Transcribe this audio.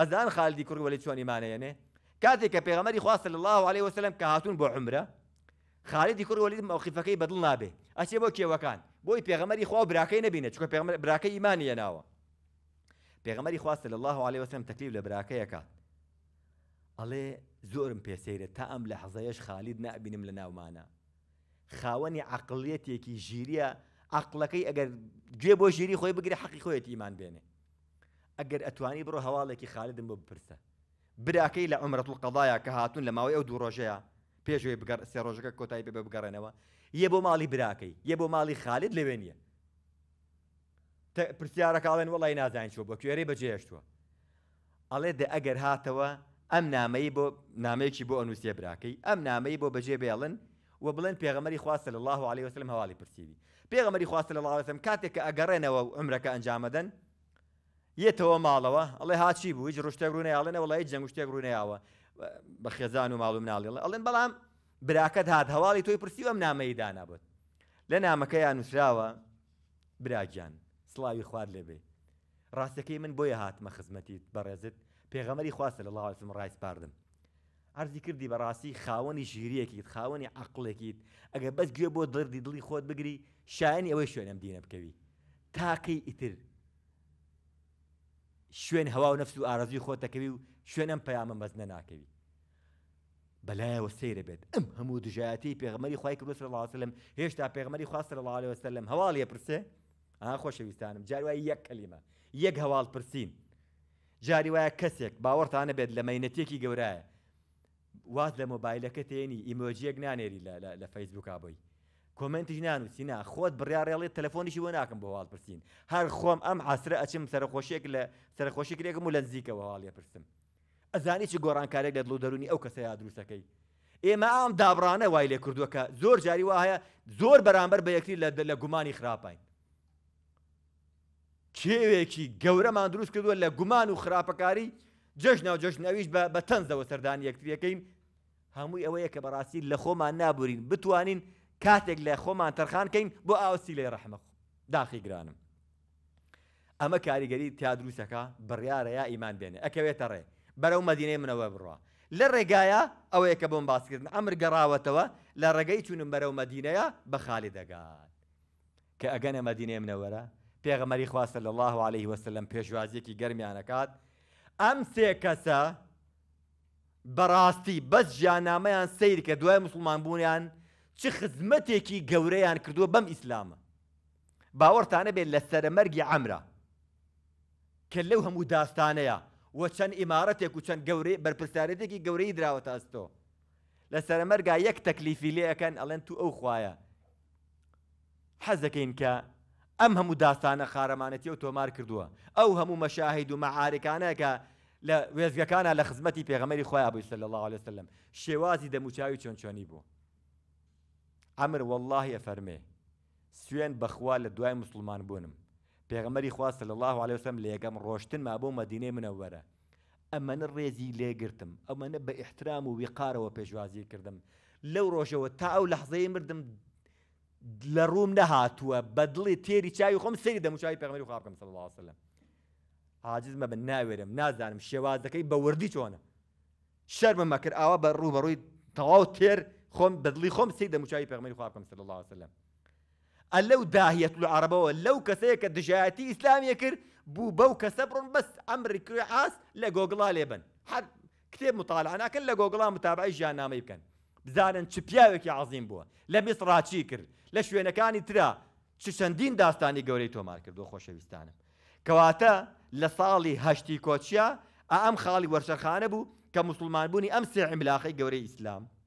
ئەزان خالدی کوڕ وەلی چۆن ایمانەیەنێ کاتێک کە پێغەمەری خواست لە الله عليه وسلم کە هاتون بۆ عمرە خالدی کوڕ وەلی مەوقیفەکەی بەدڵ نابێ ئەچێ بۆ کێوەکان بۆی پێغەمەری خوا براکەی نبینە چکە براکەی ایمانی ناوە پێغەمەری خواست لە الله عليه وسلم تەکلیف لە براکەیەکات ئەڵێ زۆرم پێسەیرە تا ئەم لە حەزەیەش خالید نابینم لە ناومانە خاوەنی عقلەتێکی ژیریە عقلەکەی ئەگەر گوێ بۆ ژیری خۆی بگری حەقی خۆیەتی ایمان بێنێ ئەگەر ئەتوانی بڕۆ هەواڵێکی خالدن بۆ بپرسە براکەی لە ئەمرەت و قەڵایە کە هاتون لە ماوەی ئەو دوو ڕۆژەیە پێشوی بگەڕ سێ ڕۆژەکە کۆتایی بێ بگەڕێنەوە یە بۆ ماڵی براکەی یە بۆ ماڵی خالد لەوێ نیە پرسیارەکڵێن وڵی نازانشوە بۆ کوێرەی بەجێشتووە ئەڵێ دە ئەگەر هاتەوە ئەم نامەی بۆ نامەیەکی بۆ ئەنووسێ براکەی ئەم نامەی بۆ بەجێ بێڵن و بڵێن پێغەمەری خواستە لە الله عليه وسلم هەواڵی پرسیوی پێغەمەری خواستە لە لاوەسم کاتێک کە ئەگەڕێنەوە و ئەمرەکە ئەنجامەدەن یەتەوە ماڵەوە ئەڵێ هاچی بوو هیچ ڕشتێک ڕوونیاڵێنە وڵی جەنگ شتێک ڕوونیاوە بە خێزان و ماڵوم ناڵێڵە ئەڵێن بەڵام براکەت هات هەواڵی تۆی پرسی ئەم نامەی دانابێت لە نامەکەیان نووسراوە براجان سڵاوی خوارد لێبێ ڕاستەکەی من بۆیە هاتمە خزمەتیت بەڕێزت پێغەمەری خواستە لە لەڵاوسم ڕای سپاردم ئەرزی کردی بەڕاستی خاوەنی ژیرەکیت خاوەنی عقلێکیت ئەگە بەس گوێ بۆ دردی دڵی خۆت بگری شایانی ئەوەی شوێنم دینە بکەوی تاقی ئیتر شوێن هەوا و نفس و ئارزی خۆتەکەوی و شوێنم پەیامە مەزنە ناکەوی بەلایەوە سەیرە بێت ئەم هەموو دژایەتی پێغمەری خی کرد لاسلم هێشتا پێغمەری خواستە لەڵالی وەسلم هەواڵ لێ پرسێ ئا خۆشەویستانم جاروای یەک کەلیمە یەک هەواڵ پرسین جاری وایە کەسێک باوەڕتانە بێت لە مەینەتێکی گەورایە واز لە مۆبایلەکە تێنی ئیمۆجیەک نانێری لە فەیسبووکا بۆی کمنتیش نانووسی نا خۆت بڕیاڕێڵێت تەلفۆنیشی وە ناکەم بەواڵ پرسین هەر خۆم ئەم عسرە ئەچم سەرخۆشێک لە سەرخۆشی کرێکم و لە نزیکەوە هەواڵێ پرسم ئەزانی چی گۆڕانکارێک لە دڵ دەرونی ئەو کەسە یا دروستەکەی ئێمە ئام دابڕانە وای لێ کردووە کە زۆر جاری وایە زۆر بەرامبەر بە یەکتی لە گومانی خراپین کێوێکی گەورەمان دروست کردووە لە گومان و خراپەکاری جەژنا و جەژنەویش بە تەنزەوە سەردانی یەکتریەکەین هەمووی ئەوەیە کە بەڕاستی لە خۆمان نابورین بتوانین کاتێک لە خۆمان تەرخانکەین بۆ ئاوسی لێ ڕەحمە داخی گرانم ئەمە کاریگەری تیا دروستەکە بڕیاە یا ئیمان بێنێ ئەکەوێتە ڕێ بەرەو مەدینەی منەوە بڕە لە ڕێگایە ئەوەیە کە بۆم باسکردن ئەمر گەڕاوەتەوە لە ڕێگەی چونم بەرەو مەدینەیە بە خالی دەگات کە ئەگەنە مەدینێ منەوەرە پێغەمەری خواستە لە الله عليه وسلم پێشوازیەکی گەرمیانەکات ئەم سێ کەسە بەڕاستی بەس ژیانامەیان سیر کە دوای مسلمان بوونیان چ خزمەتێکی گەورەیان کردووە بەم ئیسلامە باوەڕتانە بێت لە سەرەمەرگی عەمرا کە لەو هەموو داستانەیە وە چەند ئیمارەتێک و چەند گەورەی بەرپرسارەتێکی گەورەی دراوە تاستۆ لە سەرەمەرگا یەک تەکلیفی لێەکەن ئەڵێن تو ئەو خوایە حەزەکەین کە ئەم هەموو داستانە خارەمانەتی و تۆمار کردووە ئەو هەموو مەشاهید و مەعارکانەکە لە وێزگەکانە لە خزمەتی پێغەمەری خۆیان بووی سەل الله عليه وسلم شێوازی دەموچاوی چۆن چۆنی بوو ئەمر واللهە فەرمێ سوێن بەخوا لە دوای مسلمان بوونم پێغمەری خواستە لە الله عليهوسم لێگەم ڕۆشتن ما بۆ مەدینێ منەوەرە ئەمەنە ڕێزی لێگرتم ئەمەنە بە ئیحترام و وقارەوە پێشوازی کردم لەو ڕۆژەوە تا ئەو لە حزەی مردم لە ڕوم نەهاتووە بەدڵی تێری چاوی خۆم سری دەموچوی پێغمەری خواکەم سەڵ وسلم عاجزمە بە ناوێرم نازانم شێوازەکەی بە وردی چۆنە شەرمە مەکرد ئاوا بە ڕوو بەڕووی تەواو تێر خم بدلي خم سيدة مشاي بيرمي خوارك صلى الله عليه وسلم اللو داهية طلوع عربة ولو كسيك دجاتي إسلام يكر بو بو كسبر بس أمر كريعاس لجوجل ليبن حد كتير مطالع أنا كل جوجل متابع جانا ما يمكن بزارن شبياوك يا عظيم بو لم يصرع شيكر لش وين كان ترى شندين داستاني قوليتو مارك دو خوش بستانم كواتا لصالي هشتي كوتشيا أم خالي ورشخانة بو كمسلمان بوني أمس عملاقي قوري إسلام